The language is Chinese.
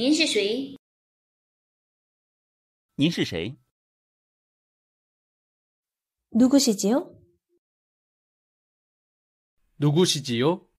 您是谁？您是谁？누구시지 요？ 누구시지 요？